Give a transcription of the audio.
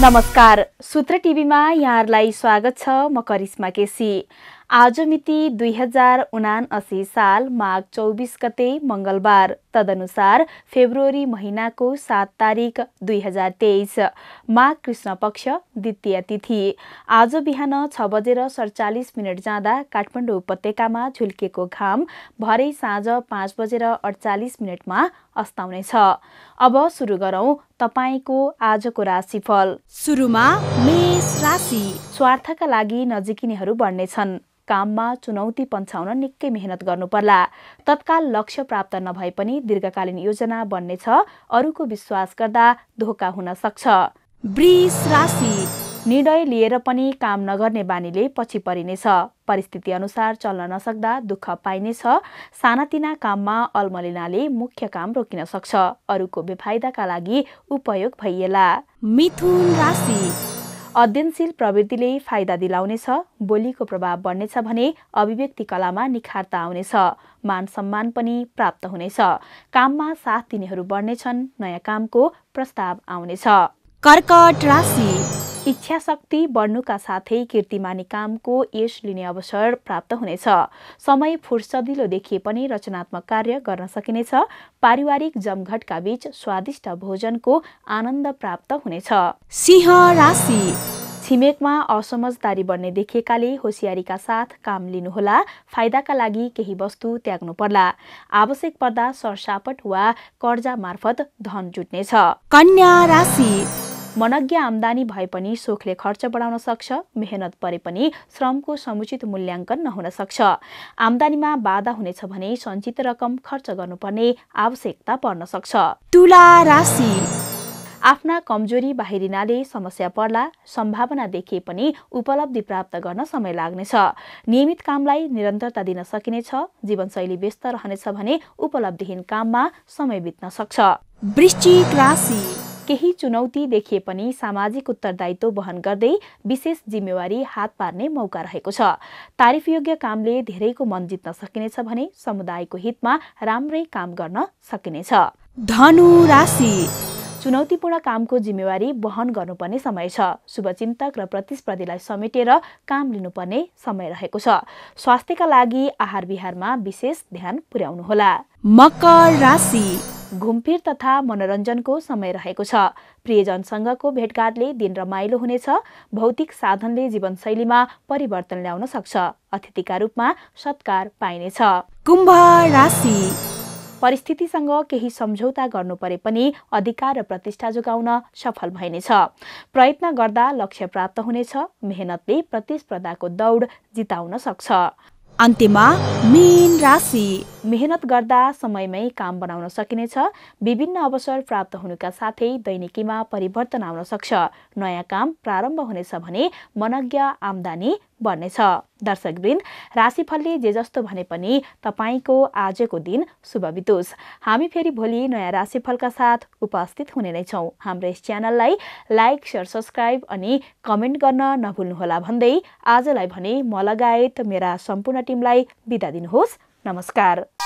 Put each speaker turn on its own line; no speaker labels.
नमस्कार सूत्र टिभीमा यहाँहरूलाई स्वागत छ म करिश्मा केसी आज मिति दुई हजार उनासी साल माघ चौबिस गते मङ्गलबार तदनुसार फेब्रुअरी महिनाको सात तारिक दुई हजार तेइस माघ कृष्ण पक्ष द्वितीय तिथि आज बिहान छ बजेर सडचालिस मिनट जाँदा काठमाडौँ उपत्यकामा झुल्केको घाम भरे साँझ पाँच बजेर अडचालिस मिनटमा अस्ताउनेछ अब सुरु गरौँ तपाईँको आजको राशिफल सुरुमा मेष राशि स्वार्थका लागि नजिकिनेहरू बढ्नेछन् काममा चुनौती पन्छाउन निकै मेहनत गर्नुपर्ला तत्काल लक्ष्य प्राप्त नभए पनि दीर्घकालीन योजना बन्नेछ अरूको विश्वास गर्दा धोका हुन सक्छ राशि निर्णय लिएर पनि काम नगर्ने बानीले पछि परिनेछ परिस्थिति अनुसार चल्न नसक्दा दुःख पाइनेछ सानातिना काममा अल्मलिनाले मुख्य काम रोकिन सक्छ अरूको बेफाइदाका लागि उपयोग भइएला मिथुन राशि अध्ययनशील प्रवृत्तिले फाइदा दिलाउनेछ बोलीको प्रभाव बढ्नेछ भने अभिव्यक्ति कलामा निखारता आउनेछ मान सम्मान पनि प्राप्त हुनेछ काममा साथ दिनेहरू बढ्नेछन् नयाँ कामको प्रस्ताव आउनेछ कर्कट राशि इच्छा शक्ति बढ्नुका साथै कीर्तिमानी कामको यश लिने अवसर प्राप्त हुनेछ समय फुर्सदिलो देखिए पनि रचनात्मक कार्य गर्न सकिनेछ पारिवारिक जमघटका बीच स्वादिष्ट भोजनको आनन्द प्राप्त हुनेछ सिंह राशि छिमेकमा असमझदारी बढ्ने देखिएकाले होसियारीका साथ काम लिनुहोला फाइदाका लागि केही वस्तु त्याग्नु पर्ला आवश्यक पर्दा सरसापट वा कर्जा मार्फत धन जुट्नेछ कन्या राशि मनज्ञ आमदानी भए पनि सोखले खर्च बढाउन सक्छ मेहनत परे पनि श्रमको समुचित मूल्याङ्कन नहुन सक्छ आमदानीमा बाधा हुनेछ भने सञ्चित रकम खर्च गर्नुपर्ने आवश्यकता पर्न सक्छ तुला राशि आफ्ना कमजोरी बाहिरिनाले समस्या पर्ला सम्भावना देखिए पनि उपलब्धि प्राप्त गर्न समय लाग्नेछ नियमित कामलाई निरन्तरता दिन सकिनेछ जीवनशैली व्यस्त रहनेछ भने उपलब्धिहीन काममा समय बित्न सक्छ वृश्चिक राशि केही चुनौती देखिए पनि सामाजिक उत्तरदायित्व वहन गर्दै विशेष जिम्मेवारी हात पार्ने मौका रहेको छ तारिफयोग्य कामले धेरैको मन जित्न सकिनेछ भने समुदायको हितमा राम्रै काम गर्न सकिनेछ धनु राशि चुनौतीपूर्ण कामको जिम्मेवारी वहन गर्नुपर्ने समय छ शुभचिन्तक र प्रतिस्पर्धीलाई समेटेर काम लिनुपर्ने समय रहेको छ स्वास्थ्यका लागि आहार विहारमा विशेष ध्यान पुर्याउनुहोला मकर राशि घुमफिर तथा मनोरञ्जनको समय रहेको छ प्रियजनसँगको भेटघाटले दिन रमाइलो हुनेछ भौतिक साधनले जीवनशैलीमा परिवर्तन ल्याउन सक्छ अतिथिका रूपमा सत्कार पाइनेछ कुम्भ राशि परिस्थितिसँग केही सम्झौता गर्नु परे पनि अधिकार र प्रतिष्ठा जोगाउन सफल भइनेछ प्रयत्न गर्दा लक्ष्य प्राप्त हुनेछ मेहनतले प्रतिस्पर्धाको दौड जिताउन सक्छ अन्त्यमा राशि मेहनत गर्दा समयमै काम बनाउन सकिनेछ विभिन्न अवसर प्राप्त हुनुका साथै दैनिकीमा परिवर्तन आउन सक्छ नयाँ काम प्रारम्भ हुनेछ भने मनज्ञ आमदानी बढ्नेछ दर्शकवृन्द राशिफलले जे जस्तो भने पनि तपाईँको आजको दिन शुभ बितोस् हामी फेरि भोलि नयाँ राशिफलका साथ उपस्थित हुने नै छौँ हाम्रो यस च्यानललाई लाइक सेयर सब्सक्राइब अनि कमेन्ट गर्न नभुल्नुहोला भन्दै आजलाई भने म लगायत मेरा सम्पूर्ण टिमलाई बिदा दिनुहोस् नमस्कार